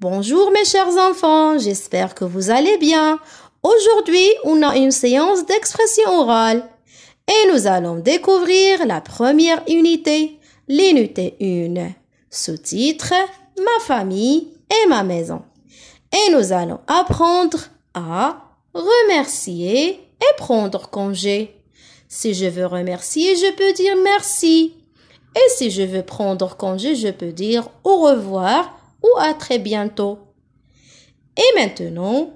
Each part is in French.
Bonjour mes chers enfants, j'espère que vous allez bien. Aujourd'hui, on a une séance d'expression orale et nous allons découvrir la première unité, l'unité 1. Sous-titre Ma famille et ma maison. Et nous allons apprendre à remercier et prendre congé. Si je veux remercier, je peux dire merci. Et si je veux prendre congé, je peux dire au revoir ou à très bientôt. Et maintenant,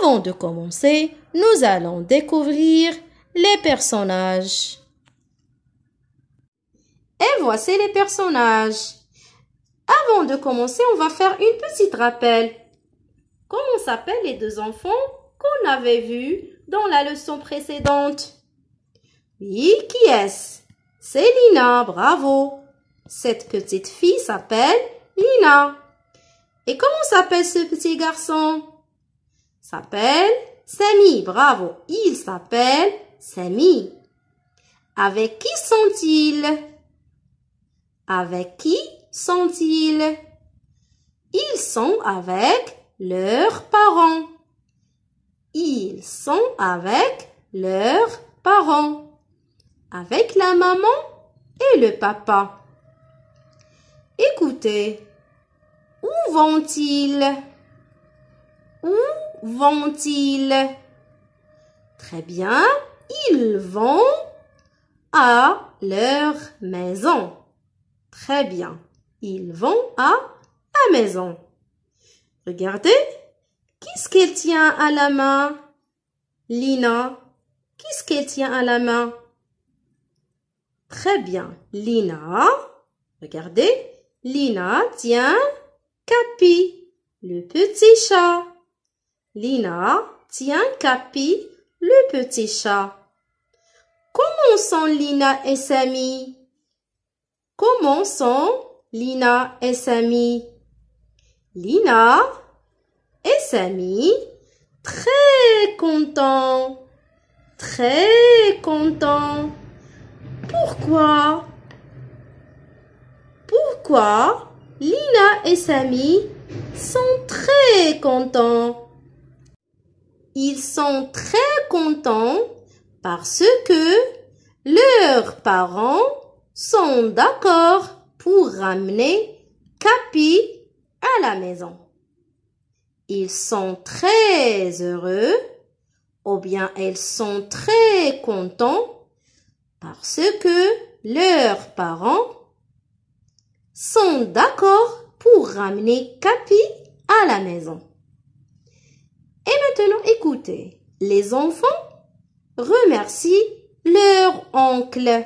avant de commencer, nous allons découvrir les personnages. Et voici les personnages. Avant de commencer, on va faire une petite rappel. Comment s'appellent les deux enfants qu'on avait vus dans la leçon précédente Oui, qui est-ce C'est Lina, bravo. Cette petite fille s'appelle Lina. Et comment s'appelle ce petit garçon S'appelle Sammy. Bravo. Il s'appelle Sammy. Avec qui sont-ils Avec qui sont-ils Ils sont avec leurs parents. Ils sont avec leurs parents. Avec la maman et le papa. Écoutez, où vont-ils Où vont-ils Très bien, ils vont à leur maison. Très bien, ils vont à la maison. Regardez, qu'est-ce qu'elle tient à la main Lina, qu'est-ce qu'elle tient à la main Très bien, Lina, regardez, Lina tient Capi, le petit chat. Lina tient Capi, le petit chat. Comment sont Lina et Samy? Comment sont Lina et Samy? Lina et Samy très contents, très contents. Pourquoi? Pourquoi Lina et Samy sont très contents. Ils sont très contents parce que leurs parents sont d'accord pour ramener Capi à la maison. Ils sont très heureux ou bien elles sont très contents parce que leurs parents sont d'accord pour ramener Capi à la maison. Et maintenant, écoutez, les enfants remercient leur oncle.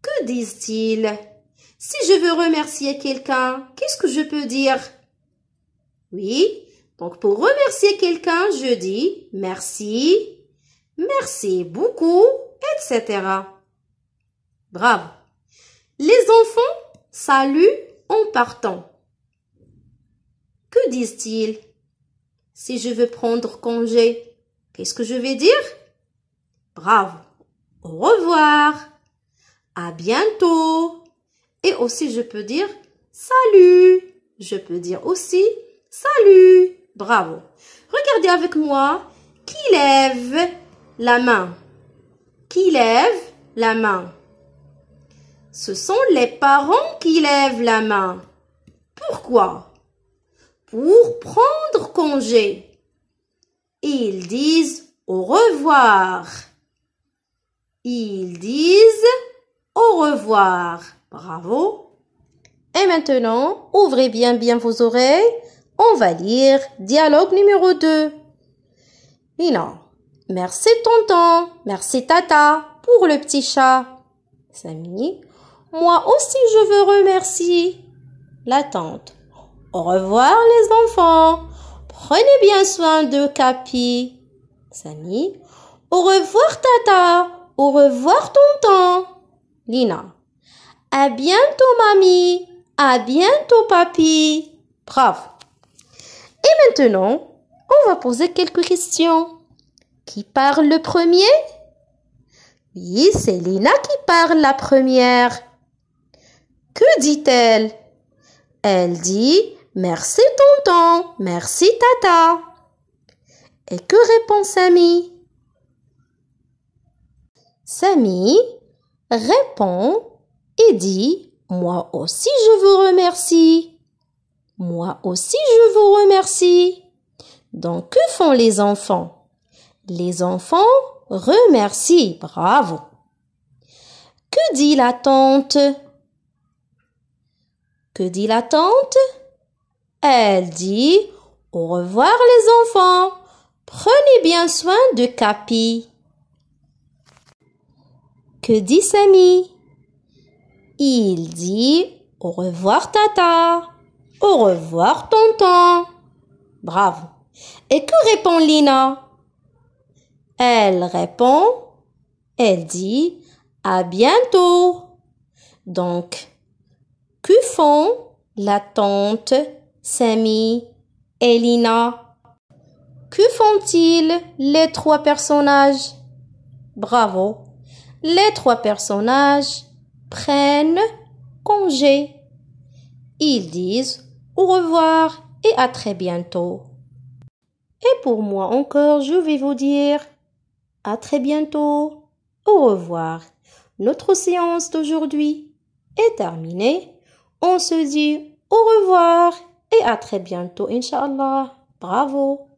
Que disent-ils Si je veux remercier quelqu'un, qu'est-ce que je peux dire Oui, donc pour remercier quelqu'un, je dis merci, merci beaucoup, etc. Bravo. Les enfants Salut en partant. Que disent-ils Si je veux prendre congé, qu'est-ce que je vais dire Bravo. Au revoir. À bientôt. Et aussi je peux dire salut. Je peux dire aussi salut. Bravo. Regardez avec moi qui lève la main. Qui lève la main ce sont les parents qui lèvent la main. Pourquoi Pour prendre congé. Ils disent au revoir. Ils disent au revoir. Bravo. Et maintenant, ouvrez bien bien vos oreilles. On va lire dialogue numéro 2. non, Merci tonton, merci tata pour le petit chat. Samini. Moi aussi je veux remercier. La tante. Au revoir les enfants. Prenez bien soin de Capi. Samy. Au revoir Tata. Au revoir tonton. Lina. À bientôt mamie. À bientôt papi. Bravo. Et maintenant, on va poser quelques questions. Qui parle le premier Oui, c'est Lina qui parle la première. Que dit-elle Elle dit Merci tonton, merci tata. Et que répond Samy Samy répond et dit Moi aussi je vous remercie. Moi aussi je vous remercie. Donc que font les enfants Les enfants remercient. Bravo. Que dit la tante que dit la tante Elle dit Au revoir les enfants. Prenez bien soin de Capi. Que dit Samy Il dit Au revoir Tata. Au revoir tonton. Bravo. Et que répond Lina Elle répond, elle dit à bientôt. Donc, que font la tante, Sammy, et Lina Que font-ils les trois personnages Bravo. Les trois personnages prennent congé. Ils disent au revoir et à très bientôt. Et pour moi encore, je vais vous dire à très bientôt. Au revoir. Notre séance d'aujourd'hui est terminée. On se dit au revoir et à très bientôt, Inch'Allah. Bravo.